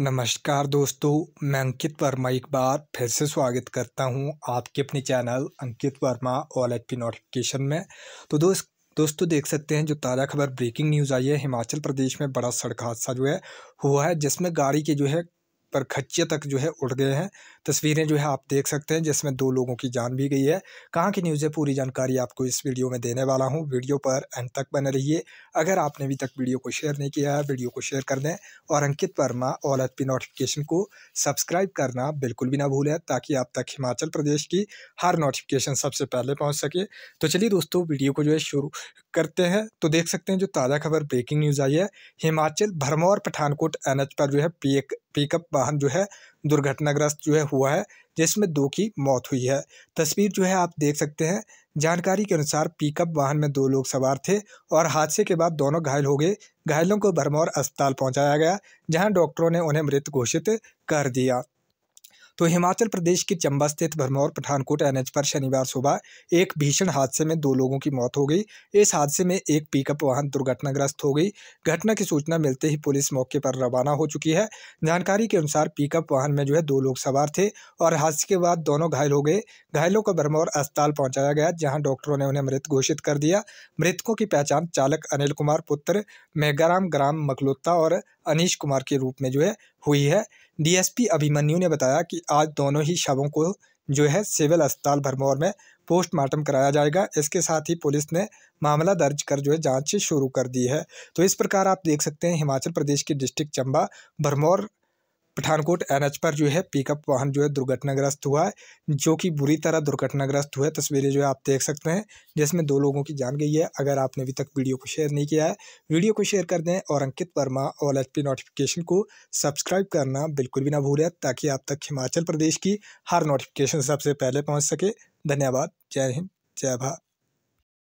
नमस्कार दोस्तों मैं अंकित वर्मा एक बार फिर से स्वागत करता हूं आपके अपने channel Ankit Verma all H P notification में तो दोस्त दोस्तों देख सकते हैं जो ताज़ा खबर ब्रेकिंग न्यूज़ आई है हिमाचल प्रदेश में बड़ा सड़क हादसा जो है हुआ है जिसमें गाड़ी के जो है पर खच्चे तक जो है उड़ गए हैं तस्वीरें जो है आप देख सकते हैं जिसमें दो लोगों की जान भी गई है कहाँ की न्यूज़ है पूरी जानकारी आपको इस वीडियो में देने वाला हूँ वीडियो पर अंत तक बने रहिए अगर आपने अभी तक वीडियो को शेयर नहीं किया है वीडियो को शेयर कर दें और Ankit Verma all H P notification को सब्सक्राइब करना बिल्कुल भी ना भूलें ताकि आप तक हिमाचल प्रदेश की हर नोटिफिकेशन सबसे पहले पहुँच सके तो चलिए दोस्तों वीडियो को जो है शुरू करते हैं तो देख सकते हैं जो ताज़ा खबर ब्रेकिंग न्यूज़ आई है हिमाचल भरमौर पठानकोट एन पर जो है पिकअप वाहन जो है दुर्घटनाग्रस्त जो है हुआ है जिसमें दो की मौत हुई है तस्वीर जो है आप देख सकते हैं जानकारी के अनुसार पिकअप वाहन में दो लोग सवार थे और हादसे के बाद दोनों घायल हो गए घायलों को भरमौर अस्पताल पहुंचाया गया जहां डॉक्टरों ने उन्हें मृत घोषित कर दिया तो हिमाचल प्रदेश के चंबा स्थित भरमौर पठानकोट एनएच पर शनिवार सुबह एक भीषण हादसे में दो लोगों की मौत हो गई इस हादसे में एक पिकअप वाहन दुर्घटनाग्रस्त हो गई घटना की सूचना मिलते ही पुलिस मौके पर रवाना हो चुकी है जानकारी के अनुसार पिकअप वाहन में जो है दो लोग सवार थे और हादसे के बाद दोनों घायल हो गए घायलों को भरमौर अस्पताल पहुंचाया गया जहां डॉक्टरों ने उन्हें मृत घोषित कर दिया मृतकों की पहचान चालक अनिल कुमार पुत्र मेघाराम ग्राम मकलोत्ता और अनिश कुमार के रूप में जो है हुई है डीएसपी अभिमन्यु ने बताया कि आज दोनों ही शवों को जो है सिविल अस्पताल भरमौर में पोस्टमार्टम कराया जाएगा इसके साथ ही पुलिस ने मामला दर्ज कर जो है जांच शुरू कर दी है तो इस प्रकार आप देख सकते हैं हिमाचल प्रदेश के डिस्ट्रिक्ट चंबा भरमौर पठानकोट एनएच पर जो है पिकअप वाहन जो है दुर्घटनाग्रस्त हुआ है जो कि बुरी तरह दुर्घटनाग्रस्त हुआ है तस्वीरें जो है आप देख सकते हैं जिसमें दो लोगों की जान गई है अगर आपने अभी तक वीडियो को शेयर नहीं किया है वीडियो को शेयर कर दें और अंकित वर्मा और एच नोटिफिकेशन को सब्सक्राइब करना बिल्कुल भी ना भूलें ताकि आप तक हिमाचल प्रदेश की हर नोटिफिकेशन सबसे पहले पहुँच सके धन्यवाद जय हिंद जय भारत